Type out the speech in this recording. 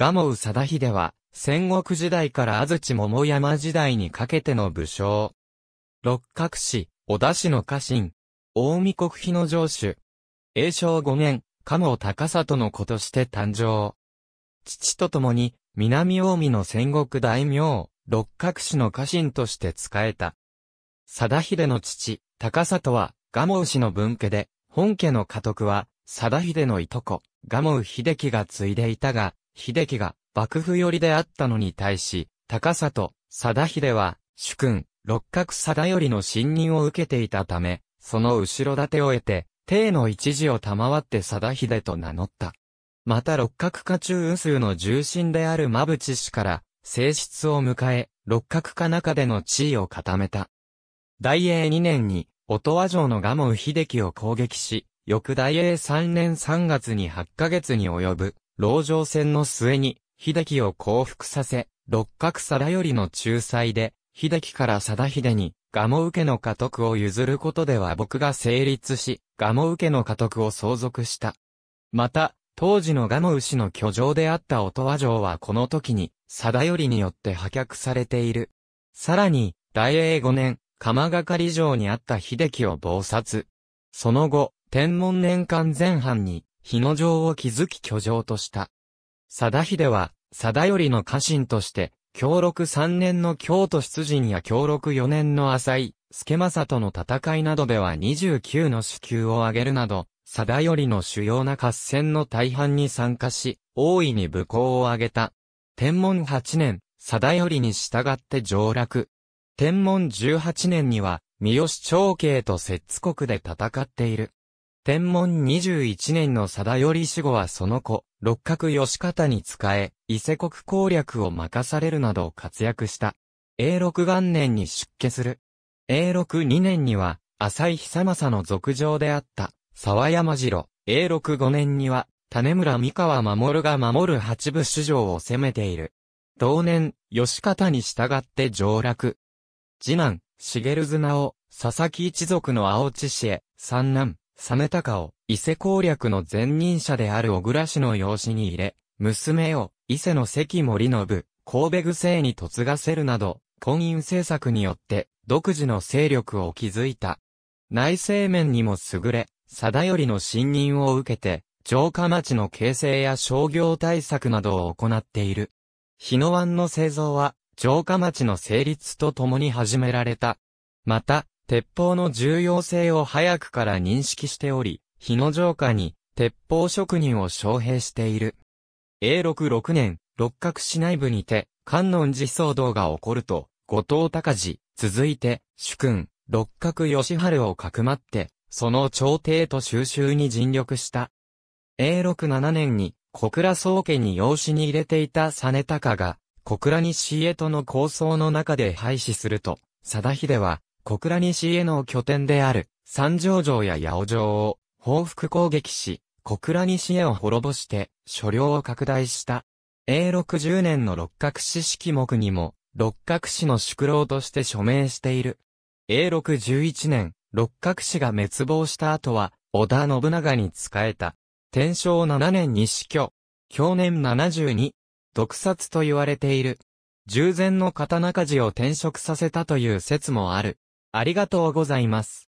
サダ貞秀は、戦国時代から安土桃山時代にかけての武将。六角氏、小田氏の家臣。大見国妃の城主。永正五年、加茂高里の子として誕生。父と共に、南近江の戦国大名、六角氏の家臣として仕えた。貞秀の父、高里は、モウ氏の分家で、本家の家督は、ヒ秀のいとこ、蒲生秀樹が継いでいたが、秀樹が幕府寄りであったのに対し、高里、貞秀は、主君、六角貞りの信任を受けていたため、その後ろ盾を得て、帝の一時を賜って貞秀と名乗った。また六角家中運数の重臣である馬淵氏から、性質を迎え、六角家中での地位を固めた。大英2年に、音羽城の賀生秀樹を攻撃し、翌大英3年3月に8ヶ月に及ぶ籠城戦の末に、秀樹を降伏させ、六角貞頼の仲裁で、秀樹から貞秀に、蒲生家の家督を譲ることでは僕が成立し、蒲生家の家督を相続した。また、当時の蒲生氏の居城であった音羽城はこの時に、貞頼によって破却されている。さらに、大英5年、鎌掛城にあった秀樹を謀殺。その後、天文年間前半に、日野城を築き居城とした。貞秀は、貞頼の家臣として、協録3年の京都出陣や協録4年の浅井、助政との戦いなどでは29の支給を挙げるなど、貞頼の主要な合戦の大半に参加し、大いに武功を挙げた。天文8年、貞頼に従って上落。天文18年には、三好長慶と摂津国で戦っている。天文21年の定頼死後はその子、六角義方に仕え、伊勢国攻略を任されるなど活躍した。永禄元年に出家する。永禄2年には、浅井久政の族上であった、沢山次郎。永禄5年には、種村三河守が守る八部主将を攻めている。同年、義方に従って上洛。次男、茂津を、佐々木一族の青地氏へ、三男、タカを伊勢攻略の前任者である小倉氏の養子に入れ、娘を伊勢の関森信、神戸具勢に嫁がせるなど、婚姻政策によって独自の勢力を築いた。内政面にも優れ、貞頼の信任を受けて、城下町の形成や商業対策などを行っている。日野湾の製造は、城下町の成立とともに始められた。また、鉄砲の重要性を早くから認識しており、日野城下に鉄砲職人を招聘している。永禄6年、六角市内部にて、観音寺騒動が起こると、後藤隆次、続いて、主君、六角義春をかくまって、その朝廷と収集に尽力した。永禄7年に、小倉宗家に養子に入れていた実高が、小倉西江との構想の中で廃止すると、貞秀は、小倉西への拠点である、三条城や八尾城を報復攻撃し、小倉西へを滅ぼして、所領を拡大した。永禄十0年の六角氏式目にも、六角氏の宿老として署名している。永禄1一年、六角氏が滅亡した後は、織田信長に仕えた。天正七年に死去。去年七十二、毒殺と言われている。従前の刀鍛冶を転職させたという説もある。ありがとうございます。